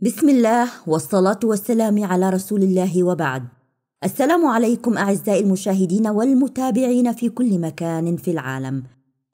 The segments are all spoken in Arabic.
بسم الله والصلاة والسلام على رسول الله وبعد. السلام عليكم أعزائي المشاهدين والمتابعين في كل مكان في العالم.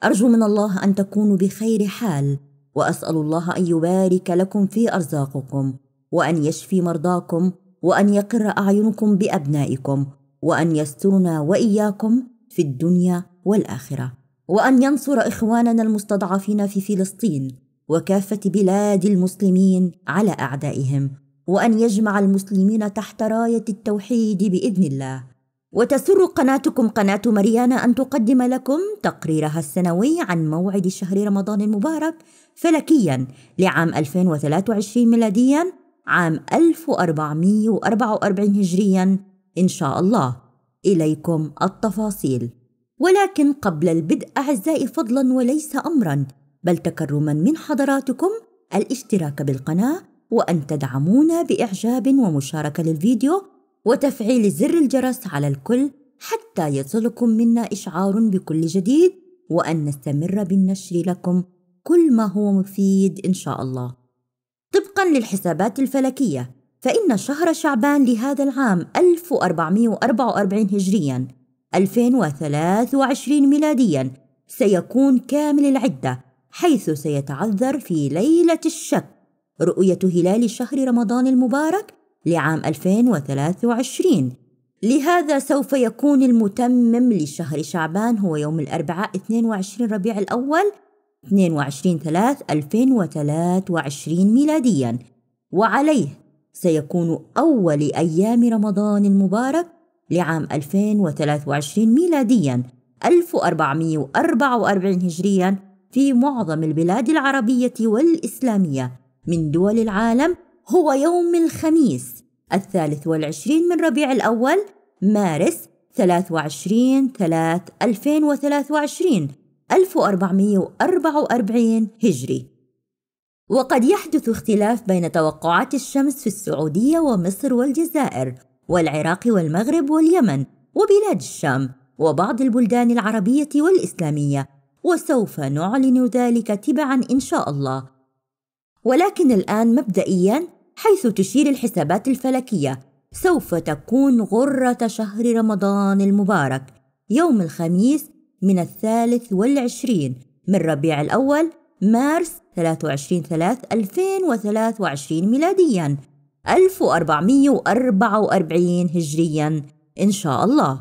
أرجو من الله أن تكونوا بخير حال، وأسأل الله أن يبارك لكم في أرزاقكم، وأن يشفي مرضاكم، وأن يقر أعينكم بأبنائكم، وأن يسترنا وإياكم في الدنيا والآخرة، وأن ينصر إخواننا المستضعفين في فلسطين. وكافه بلاد المسلمين على اعدائهم وان يجمع المسلمين تحت رايه التوحيد باذن الله وتسر قناتكم قناه مريانا ان تقدم لكم تقريرها السنوي عن موعد شهر رمضان المبارك فلكيا لعام 2023 ميلاديا عام 1444 هجريا ان شاء الله اليكم التفاصيل ولكن قبل البدء اعزائي فضلا وليس امرا بل تكرما من حضراتكم الاشتراك بالقناة وأن تدعمونا بإعجاب ومشاركة للفيديو وتفعيل زر الجرس على الكل حتى يصلكم منا إشعار بكل جديد وأن نستمر بالنشر لكم كل ما هو مفيد إن شاء الله. طبقا للحسابات الفلكية فإن شهر شعبان لهذا العام 1444 هجريا 2023 ميلاديا سيكون كامل العدة حيث سيتعذر في ليلة الشك رؤية هلال شهر رمضان المبارك لعام 2023 لهذا سوف يكون المتمم لشهر شعبان هو يوم الأربعاء 22 ربيع الأول 22 3 2023 ميلاديا وعليه سيكون أول أيام رمضان المبارك لعام 2023 ميلاديا 1444 هجريا في معظم البلاد العربيه والاسلاميه من دول العالم هو يوم الخميس الثالث والعشرين من ربيع الأول مارس 23 3 2023 1444 هجري وقد يحدث اختلاف بين توقعات الشمس في السعودية ومصر والجزائر والعراق والمغرب واليمن وبلاد الشام وبعض البلدان العربية والإسلامية وسوف نعلن ذلك تبعا ان شاء الله ولكن الان مبدئيا حيث تشير الحسابات الفلكيه سوف تكون غره شهر رمضان المبارك يوم الخميس من الثالث والعشرين من ربيع الأول مارس 23 3 2023 ميلاديا 1444 هجريا إن شاء الله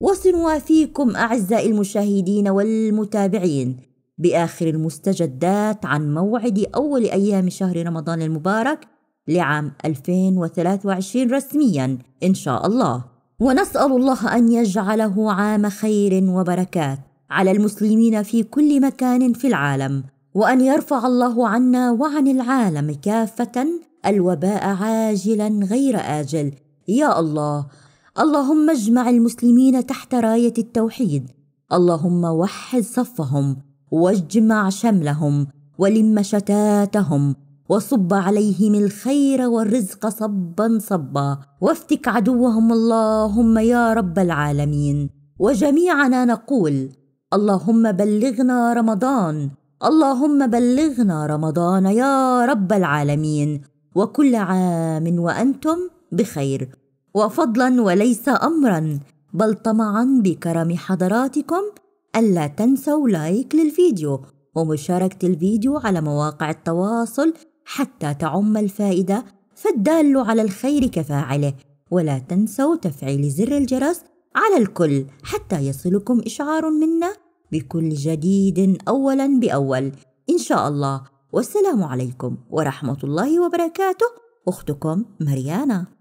وسنوافيكم اعزائي المشاهدين والمتابعين باخر المستجدات عن موعد اول ايام شهر رمضان المبارك لعام 2023 رسميا ان شاء الله ونسال الله ان يجعله عام خير وبركات على المسلمين في كل مكان في العالم وان يرفع الله عنا وعن العالم كافه الوباء عاجلا غير اجل يا الله اللهم اجمع المسلمين تحت رايه التوحيد اللهم وحد صفهم واجمع شملهم ولم شتاتهم وصب عليهم الخير والرزق صبا صبا وافتك عدوهم اللهم يا رب العالمين وجميعنا نقول اللهم بلغنا رمضان اللهم بلغنا رمضان يا رب العالمين وكل عام وانتم بخير وفضلا وليس امرا بل طمعا بكرم حضراتكم الا تنسوا لايك للفيديو ومشاركه الفيديو على مواقع التواصل حتى تعم الفائده فالدال على الخير كفاعله ولا تنسوا تفعيل زر الجرس على الكل حتى يصلكم اشعار منا بكل جديد اولا باول ان شاء الله والسلام عليكم ورحمه الله وبركاته اختكم مريانا